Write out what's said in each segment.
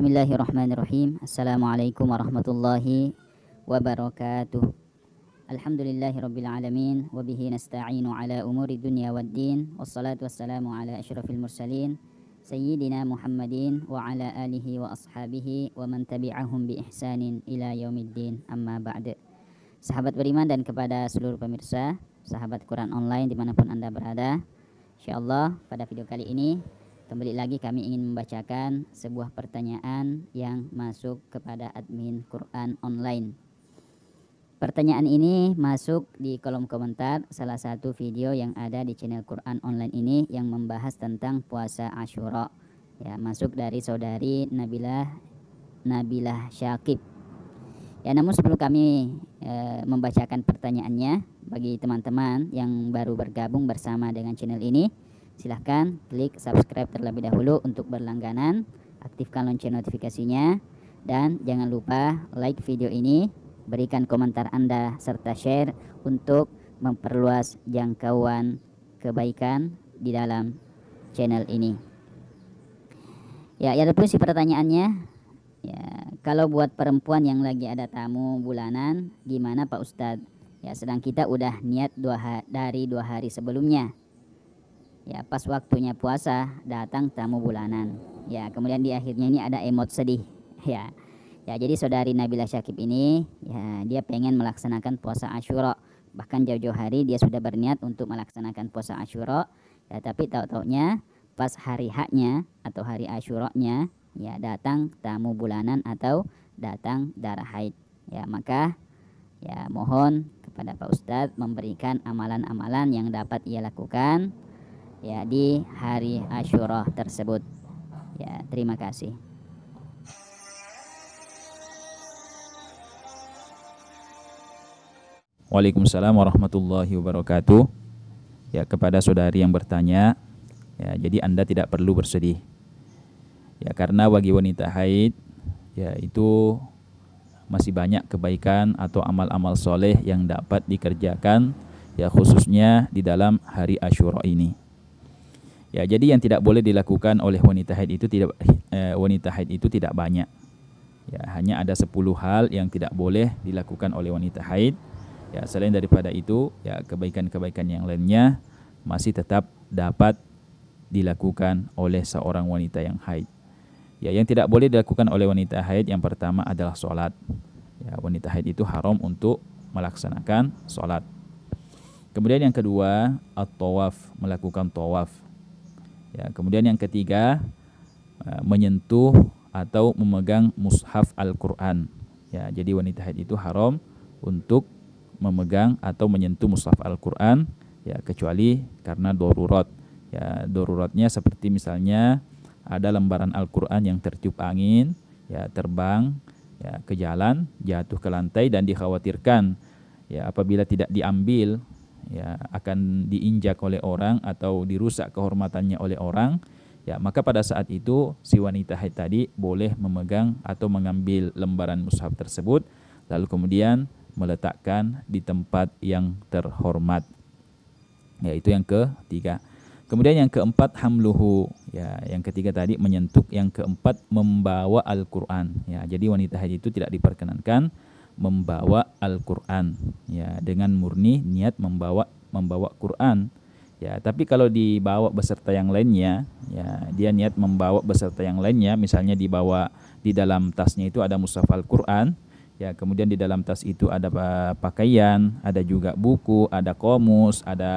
Bismillahirrahmanirrahim. Assalamualaikum warahmatullahi wabarakatuh. Alhamdulillahirabbil alamin wa nasta'inu ala umuri wad-din wassalatu wassalamu ala ashrafil mursalin sayyidina Muhammadin wa ala alihi wa ashabihi wa man tabi'ahum bi ihsanin ila yaumiddin amma ba'da Sahabat beriman dan kepada seluruh pemirsa, sahabat Quran online dimanapun Anda berada, insyaallah pada video kali ini Kembali lagi kami ingin membacakan sebuah pertanyaan yang masuk kepada admin Quran online. Pertanyaan ini masuk di kolom komentar salah satu video yang ada di channel Quran online ini yang membahas tentang puasa Ashura. Ya, masuk dari saudari Nabila Nabilah Syakib. Ya, namun sebelum kami e, membacakan pertanyaannya bagi teman-teman yang baru bergabung bersama dengan channel ini, silahkan klik subscribe terlebih dahulu untuk berlangganan, aktifkan lonceng notifikasinya, dan jangan lupa like video ini, berikan komentar Anda, serta share untuk memperluas jangkauan kebaikan di dalam channel ini. Ya, ya ada pun si pertanyaannya, ya kalau buat perempuan yang lagi ada tamu bulanan, gimana Pak Ustadz? Ya sedang kita udah niat dua hari, dari dua hari sebelumnya Ya, pas waktunya puasa datang tamu bulanan. Ya, kemudian di akhirnya ini ada emot sedih. Ya. Ya, jadi saudari Nabila Syakib ini ya dia pengen melaksanakan puasa Asyura. Bahkan jauh-jauh hari dia sudah berniat untuk melaksanakan puasa Asyura. Ya, tapi tahu-taunya pas hari haknya atau hari Asyuranya ya datang tamu bulanan atau datang darah haid. Ya, maka ya mohon kepada Pak Ustadz memberikan amalan-amalan yang dapat ia lakukan ya di hari Ashura tersebut. Ya, terima kasih. Waalaikumsalam warahmatullahi wabarakatuh. Ya, kepada saudari yang bertanya, ya, jadi Anda tidak perlu bersedih. Ya, karena bagi wanita haid, ya itu masih banyak kebaikan atau amal-amal soleh yang dapat dikerjakan ya khususnya di dalam hari Ashura ini. Ya, jadi yang tidak boleh dilakukan oleh wanita haid itu tidak eh, wanita haid itu tidak banyak. Ya, hanya ada 10 hal yang tidak boleh dilakukan oleh wanita haid. Ya, selain daripada itu, ya kebaikan-kebaikan yang lainnya masih tetap dapat dilakukan oleh seorang wanita yang haid. Ya, yang tidak boleh dilakukan oleh wanita haid yang pertama adalah sholat. Ya, wanita haid itu haram untuk melaksanakan sholat. Kemudian yang kedua, at-tawaf, melakukan tawaf Ya, kemudian yang ketiga eh, menyentuh atau memegang mushaf Al-Qur'an. Ya, jadi wanita haid itu haram untuk memegang atau menyentuh mushaf Al-Qur'an ya kecuali karena darurat. Ya, daruratnya seperti misalnya ada lembaran Al-Qur'an yang tertiup angin, ya terbang ya ke jalan, jatuh ke lantai dan dikhawatirkan ya apabila tidak diambil ya akan diinjak oleh orang atau dirusak kehormatannya oleh orang ya maka pada saat itu si wanita haid tadi boleh memegang atau mengambil lembaran mushaf tersebut lalu kemudian meletakkan di tempat yang terhormat yaitu yang ketiga kemudian yang keempat hamluhu ya yang ketiga tadi menyentuh yang keempat membawa Al-Qur'an ya jadi wanita haid itu tidak diperkenankan membawa Al-Qur'an ya dengan murni niat membawa membawa Qur'an ya tapi kalau dibawa beserta yang lainnya ya dia niat membawa beserta yang lainnya misalnya dibawa di dalam tasnya itu ada mushaf Al-Qur'an ya kemudian di dalam tas itu ada pakaian ada juga buku ada komus ada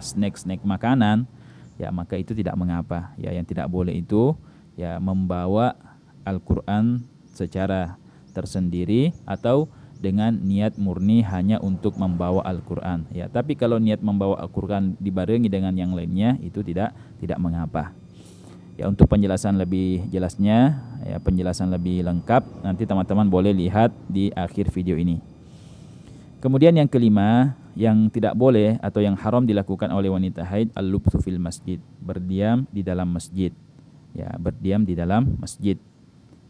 snack-snack makanan ya maka itu tidak mengapa ya yang tidak boleh itu ya membawa Al-Qur'an secara tersendiri atau dengan niat murni hanya untuk membawa Al-Qur'an ya. Tapi kalau niat membawa Al-Qur'an dibarengi dengan yang lainnya itu tidak tidak mengapa. Ya untuk penjelasan lebih jelasnya, ya penjelasan lebih lengkap nanti teman-teman boleh lihat di akhir video ini. Kemudian yang kelima, yang tidak boleh atau yang haram dilakukan oleh wanita haid al lubthu fil masjid, berdiam di dalam masjid. Ya, berdiam di dalam masjid.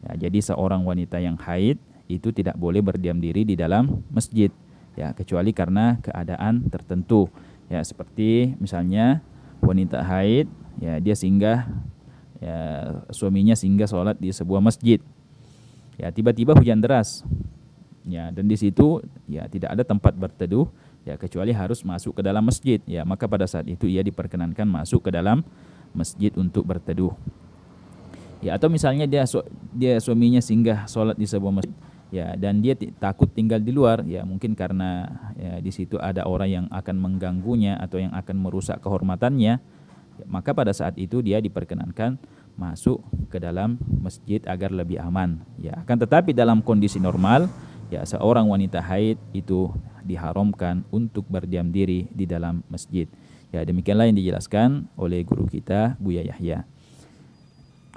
Ya, jadi seorang wanita yang haid itu tidak boleh berdiam diri di dalam masjid ya kecuali karena keadaan tertentu ya seperti misalnya wanita haid ya dia singgah ya suaminya singgah sholat di sebuah masjid ya tiba-tiba hujan deras ya dan di situ ya tidak ada tempat berteduh ya kecuali harus masuk ke dalam masjid ya maka pada saat itu ia diperkenankan masuk ke dalam masjid untuk berteduh ya atau misalnya dia dia suaminya singgah sholat di sebuah masjid ya dan dia takut tinggal di luar ya mungkin karena ya, di situ ada orang yang akan mengganggunya atau yang akan merusak kehormatannya ya, maka pada saat itu dia diperkenankan masuk ke dalam masjid agar lebih aman ya akan tetapi dalam kondisi normal ya seorang wanita haid itu diharamkan untuk berdiam diri di dalam masjid ya demikianlah yang dijelaskan oleh guru kita Buya Yahya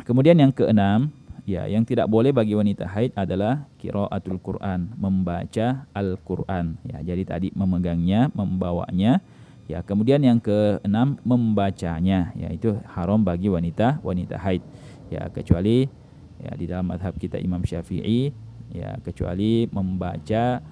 kemudian yang keenam Ya, yang tidak boleh bagi wanita haid adalah qiraatul Quran, membaca Al-Qur'an. Ya, jadi tadi memegangnya, membawanya. Ya, kemudian yang keenam membacanya, ya itu haram bagi wanita wanita haid. Ya, kecuali ya di dalam madhab kita Imam Syafi'i, ya kecuali membaca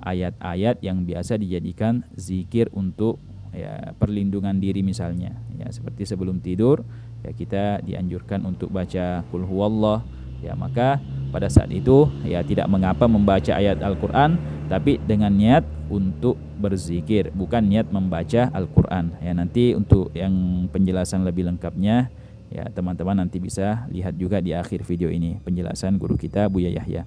ayat-ayat yang biasa dijadikan zikir untuk ya perlindungan diri misalnya. Ya, seperti sebelum tidur ya kita dianjurkan untuk baca kul huwallah ya maka pada saat itu ya tidak mengapa membaca ayat Al-Qur'an tapi dengan niat untuk berzikir bukan niat membaca Al-Qur'an ya nanti untuk yang penjelasan lebih lengkapnya ya teman-teman nanti bisa lihat juga di akhir video ini penjelasan guru kita Buya Yahya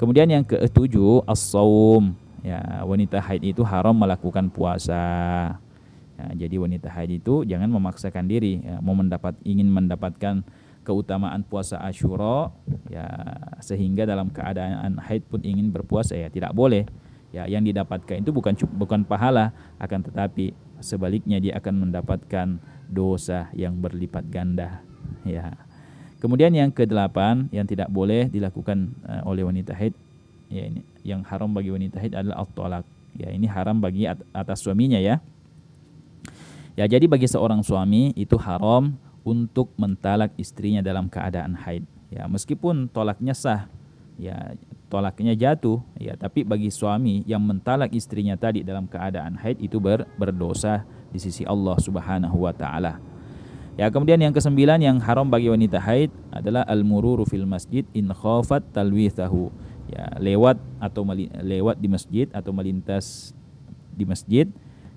kemudian yang ketujuh as-saum ya wanita haid itu haram melakukan puasa Ya, jadi wanita haji itu jangan memaksakan diri ya, mau mendapat ingin mendapatkan keutamaan puasa Ashura ya sehingga dalam keadaan haid pun ingin berpuasa ya tidak boleh. Ya yang didapatkan itu bukan bukan pahala akan tetapi sebaliknya dia akan mendapatkan dosa yang berlipat ganda. Ya. Kemudian yang kedelapan yang tidak boleh dilakukan e, oleh wanita haid ya ini yang haram bagi wanita haid adalah at-talak. Ya ini haram bagi atas suaminya ya. Ya, jadi bagi seorang suami itu haram untuk mentalak istrinya dalam keadaan haid. Ya, meskipun tolaknya sah, ya tolaknya jatuh, ya, tapi bagi suami yang mentalak istrinya tadi dalam keadaan haid itu ber, berdosa di sisi Allah Subhanahu wa taala. Ya, kemudian yang kesembilan yang haram bagi wanita haid adalah al-mururu fil masjid in khafat talwithahu. Ya, lewat atau lewat di masjid atau melintas di masjid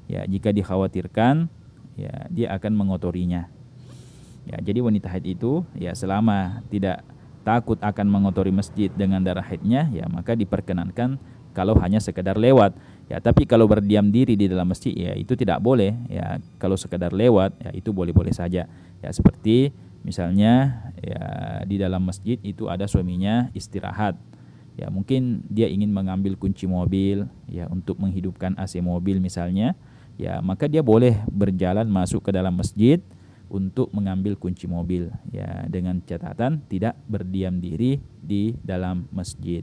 ya jika dikhawatirkan ya dia akan mengotorinya. Ya, jadi wanita haid itu ya selama tidak takut akan mengotori masjid dengan darah haidnya, ya maka diperkenankan kalau hanya sekedar lewat. Ya, tapi kalau berdiam diri di dalam masjid ya itu tidak boleh. Ya, kalau sekedar lewat ya itu boleh-boleh saja. Ya, seperti misalnya ya di dalam masjid itu ada suaminya istirahat. Ya, mungkin dia ingin mengambil kunci mobil ya untuk menghidupkan AC mobil misalnya ya maka dia boleh berjalan masuk ke dalam masjid untuk mengambil kunci mobil ya dengan catatan tidak berdiam diri di dalam masjid.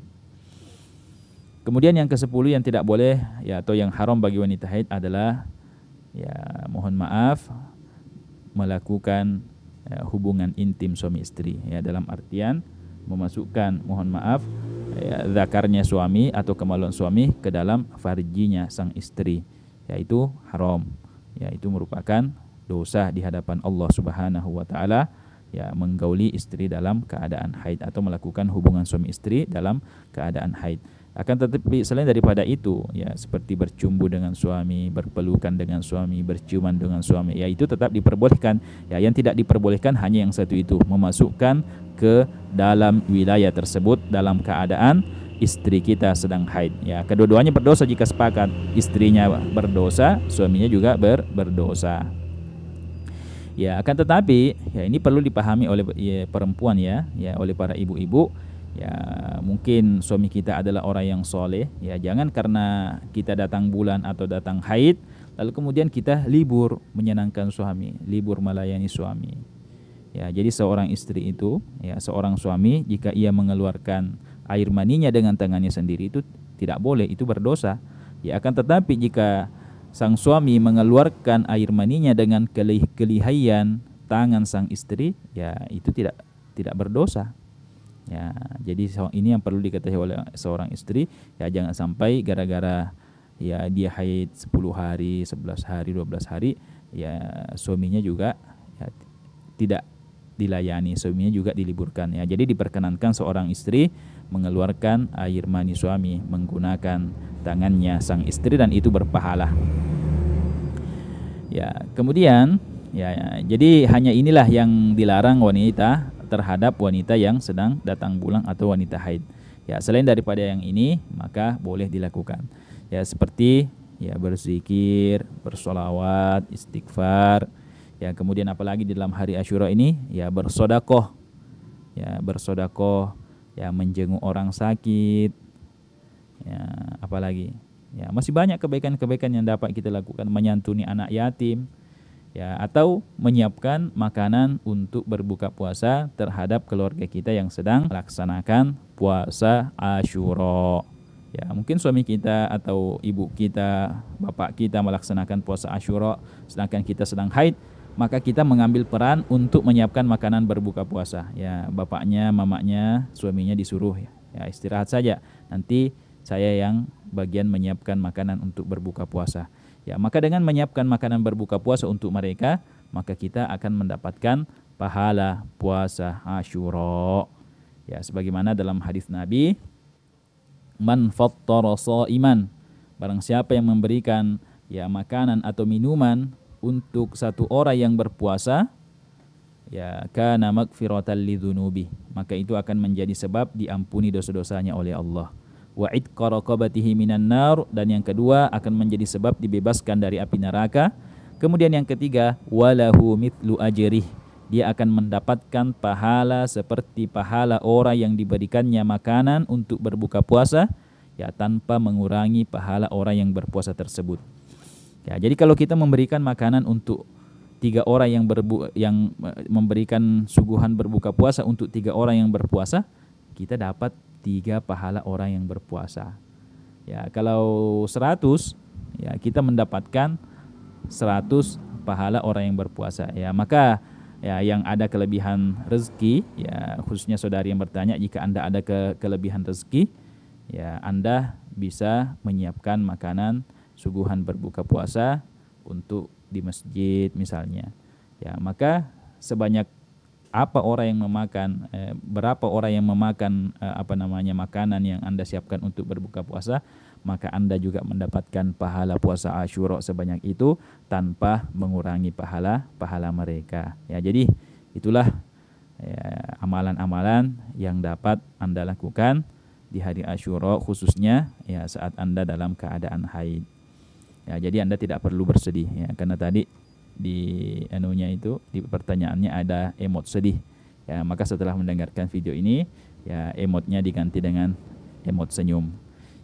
Kemudian yang ke-10 yang tidak boleh ya atau yang haram bagi wanita haid adalah ya mohon maaf melakukan ya, hubungan intim suami istri ya dalam artian memasukkan mohon maaf ya, zakarnya suami atau kemaluan suami ke dalam farjinya sang istri yaitu haram yaitu merupakan dosa di hadapan Allah Subhanahu wa taala ya menggauli istri dalam keadaan haid atau melakukan hubungan suami istri dalam keadaan haid akan tetapi selain daripada itu ya seperti bercumbu dengan suami berpelukan dengan suami berciuman dengan suami ya itu tetap diperbolehkan ya yang tidak diperbolehkan hanya yang satu itu memasukkan ke dalam wilayah tersebut dalam keadaan istri kita sedang haid ya kedua-duanya berdosa jika sepakat istrinya berdosa suaminya juga ber berdosa ya akan tetapi ya ini perlu dipahami oleh ya, perempuan ya ya oleh para ibu-ibu ya mungkin suami kita adalah orang yang soleh ya jangan karena kita datang bulan atau datang haid lalu kemudian kita libur menyenangkan suami libur melayani suami ya jadi seorang istri itu ya seorang suami jika ia mengeluarkan air maninya dengan tangannya sendiri itu tidak boleh, itu berdosa. Ya akan tetapi jika sang suami mengeluarkan air maninya dengan kelih kelihaian tangan sang istri, ya itu tidak tidak berdosa. Ya, jadi ini yang perlu diketahui oleh seorang istri, ya jangan sampai gara-gara ya dia haid 10 hari, 11 hari, 12 hari, ya suaminya juga ya, tidak dilayani, suaminya juga diliburkan ya. Jadi diperkenankan seorang istri mengeluarkan air mani suami menggunakan tangannya sang istri dan itu berpahala. Ya, kemudian ya, ya jadi hanya inilah yang dilarang wanita terhadap wanita yang sedang datang bulan atau wanita haid. Ya, selain daripada yang ini maka boleh dilakukan. Ya, seperti ya berzikir, bersolawat, istighfar. Ya, kemudian apalagi di dalam hari Asyura ini ya bersodakoh. Ya, bersodakoh ya menjenguk orang sakit ya apalagi ya masih banyak kebaikan-kebaikan yang dapat kita lakukan menyantuni anak yatim ya atau menyiapkan makanan untuk berbuka puasa terhadap keluarga kita yang sedang melaksanakan puasa Asyura. Ya, mungkin suami kita atau ibu kita, bapak kita melaksanakan puasa Asyura sedangkan kita sedang haid maka kita mengambil peran untuk menyiapkan makanan berbuka puasa. Ya, bapaknya, mamanya, suaminya disuruh ya, ya, istirahat saja. Nanti saya yang bagian menyiapkan makanan untuk berbuka puasa. Ya, maka dengan menyiapkan makanan berbuka puasa untuk mereka, maka kita akan mendapatkan pahala puasa Asyura. Ya, sebagaimana dalam hadis Nabi, "Man fattara iman Barang siapa yang memberikan ya makanan atau minuman untuk satu orang yang berpuasa ya kana magfiratan lidzunubi maka itu akan menjadi sebab diampuni dosa-dosanya oleh Allah wa itqa minan nar dan yang kedua akan menjadi sebab dibebaskan dari api neraka kemudian yang ketiga walahu mithlu ajrih dia akan mendapatkan pahala seperti pahala orang yang diberikannya makanan untuk berbuka puasa ya tanpa mengurangi pahala orang yang berpuasa tersebut Ya, jadi kalau kita memberikan makanan untuk tiga orang yang berbu yang eh, memberikan suguhan berbuka puasa untuk tiga orang yang berpuasa, kita dapat tiga pahala orang yang berpuasa. Ya, kalau 100 ya kita mendapatkan seratus pahala orang yang berpuasa. Ya, maka ya yang ada kelebihan rezeki ya khususnya saudari yang bertanya jika Anda ada ke kelebihan rezeki ya Anda bisa menyiapkan makanan suguhan berbuka puasa untuk di masjid misalnya. Ya, maka sebanyak apa orang yang memakan eh, berapa orang yang memakan eh, apa namanya makanan yang Anda siapkan untuk berbuka puasa, maka Anda juga mendapatkan pahala puasa Asyura sebanyak itu tanpa mengurangi pahala pahala mereka. Ya, jadi itulah ya, amalan-amalan ya, yang dapat Anda lakukan di hari Asyura khususnya ya saat Anda dalam keadaan haid. Ya, jadi Anda tidak perlu bersedih ya karena tadi di anunya itu di pertanyaannya ada emot sedih. Ya, maka setelah mendengarkan video ini ya emotnya diganti dengan emot senyum.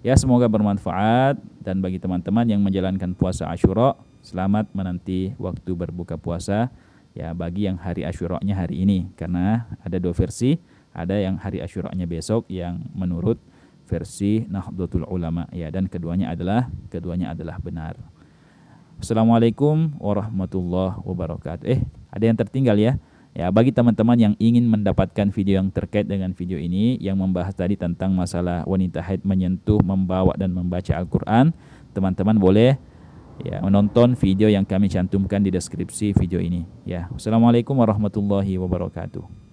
Ya, semoga bermanfaat dan bagi teman-teman yang menjalankan puasa Asyura, selamat menanti waktu berbuka puasa ya bagi yang hari Asyura-nya hari ini karena ada dua versi, ada yang hari Asyura-nya besok yang menurut versi Nahdlatul Ulama ya dan keduanya adalah keduanya adalah benar. Assalamualaikum warahmatullahi wabarakatuh. Eh, ada yang tertinggal ya. Ya, bagi teman-teman yang ingin mendapatkan video yang terkait dengan video ini yang membahas tadi tentang masalah wanita haid menyentuh, membawa dan membaca Al-Qur'an, teman-teman boleh ya menonton video yang kami cantumkan di deskripsi video ini. Ya, Assalamualaikum warahmatullahi wabarakatuh.